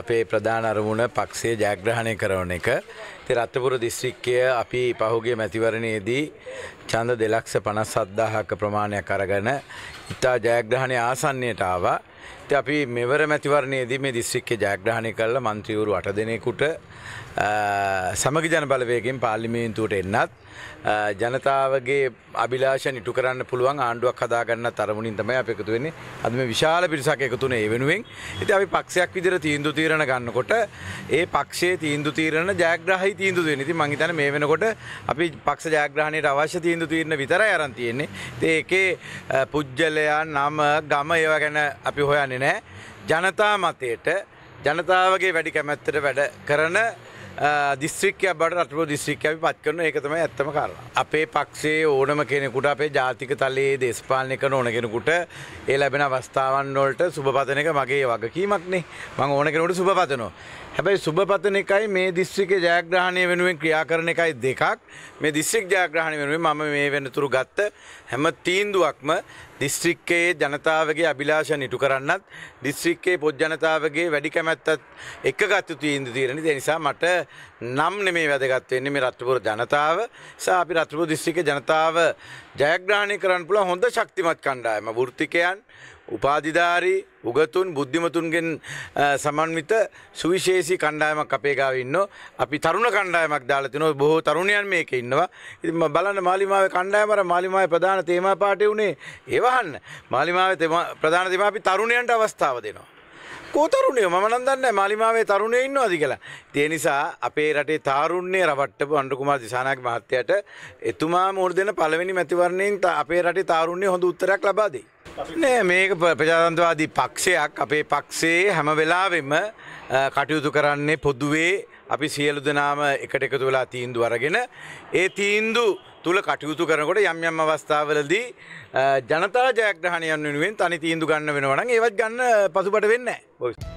අපේ ප්‍රධාන අරමුණ පක්ෂය ජයග්‍රහණය කරන එක. ඉතින් රත්නපුර දිස්ත්‍රික්කය අපි පහුගිය මැතිවරණයේදී ඡන්ද 2,57,000ක ප්‍රමාණයක් අරගෙන ඉතා ජයග්‍රහණයේ ආසන්නයට ආවා. අපි මෙවර මැතිවරණයේදී මේ දිස්ත්‍රික්කේ ජයග්‍රහණය කළ മന്ത്രിවරු 8 දෙනෙකුට සමගි ජනබලවේගයෙන් පාර්ලිමේන්තුවට එන්නත් ජනතාවගේ අභිලාෂණ ඉටු කරන්න පුළුවන් ආණ්ඩුවක් හදාගන්න තරමුණින් තමයි අපි එකතු වෙන්නේ. අද මේ විශාල පිරිසක් එකතු වුණේ ඒ වෙනුවෙන්. ඉතින් අපි පක්ෂයක් විදිහට තීන්දුව තීරණ ගන්නකොට ඒ පක්ෂයේ තීන්දුව තීරණ ජයග්‍රාහී තීන්දුව දෙන්නේ. ඉතින් මම හිතන්නේ මේ වෙනකොට අපි පක්ෂ ජයග්‍රහණයට අවශ්‍ය තීන්දුව තීරණ විතරයි අරන් තියෙන්නේ. ඉතින් ඒකේ පුජ්‍යලයා නම ගම ඒවා ගැන අපි හොයන්නේ යන්නේ නැහැ ජනතා මතයට ජනතාවගේ වැඩි කැමැත්තට වැඩ කරන දිස්ත්‍රික්කය බට රටපුර දිස්ත්‍රික්ක අපි පත් කරන ඒක තමයි ඇත්තම කාරණා. අපේ පක්ෂයේ ඕනම කෙනෙකුට අපේ ජාතික තලයේ දේශපාලනය කරන ඕන කෙනෙකුට ඒ ලැබෙන අවස්ථාවන් වලට සුබපතන එක මගේ වගකීමක් නේ. මම ඕන කෙනෙකුට සුබපතනවා. හැබැයි සුබපතන එකයි මේ දිස්ත්‍රික්කේ ජයග්‍රහණය වෙනුවෙන් ක්‍රියා කරන එකයි දෙකක්. මේ දිස්ත්‍රික් ජයග්‍රහණය වෙනුවෙන් මම මේ වෙනතුරු ගත්ත හැම තීන්දුවක්ම දිස්ත්‍රික්කයේ ජනතාවගේ අභිලාෂන් ඉටු කරන්නත් දිස්ත්‍රික්කයේ පොද් ජනතාවගේ වැඩි කැමැත්තත් එක ගත්තු තීන්දුව తీරණ. ඒ නිසා මට නම් නෙමේ වැදගත් වෙන්නේ මේ රත්නපුර ජනතාව සහ අපි රත්නපුර දිස්ත්‍රික්කේ ජනතාව ජයග්‍රහණය කරන්න පුළුවන් හොඳ ශක්තිමත් කණ්ඩායම වෘත්තිකයන් උපාධිධාරී උගතුන් බුද්ධිමතුන්ගෙන් සමන්විත සුවිශේෂී කණ්ඩායමක් අපේ ගාව ඉන්නවා. අපි තරුණ කණ්ඩායමක් දාලා තිනවා. බොහෝ තරුණයන් මේකේ ඉන්නවා. ඉතින් මම බලන්න මාලිමාවේ කණ්ඩායම අර මාලිමාවේ ප්‍රධාන තේමා පාඩේ උනේ ඒවහන්න. මාලිමාවේ ප්‍රධාන තේමා අපි තරුණයන්ට අවස්ථාව දෙනවා. කෝතරුණය මම නන්දන්න මාලිමාවේ තරුණය ඉන්න අදි කියලා. තිය නිසා අපේ රටේ තාරුණ්‍යය රවට්ටපු අන්ඩුකුමාර දිසානක් මහත්තයට එතුමා මුර දෙන පළවෙනි මැතිවරණයෙන් අපේ රටේ තාරුණ්‍යය හොඳ උත්තරයක් ලබාදී. නෑ මේක ප්‍රජාතන්ත්‍රවාදී පක්ෂයක් අපේ පක්ෂයේ හැම වෙලාවෙම කටයුතු කරන්නේ පොදුවේ අපි සියලු දෙනාම එකට එකතු වෙලා තීන්දු අරගෙන ඒ තීන්දු තුළ කටයුතු කරනකොට යම් යම් අවස්ථාවලදී ජනතා ජයග්‍රහණයන් වෙනුවෙන් තනි තීන්දු ගන්න වෙනවා නම් ඒවත් ගන්න පසුබට වෙන්නේ නැහැ.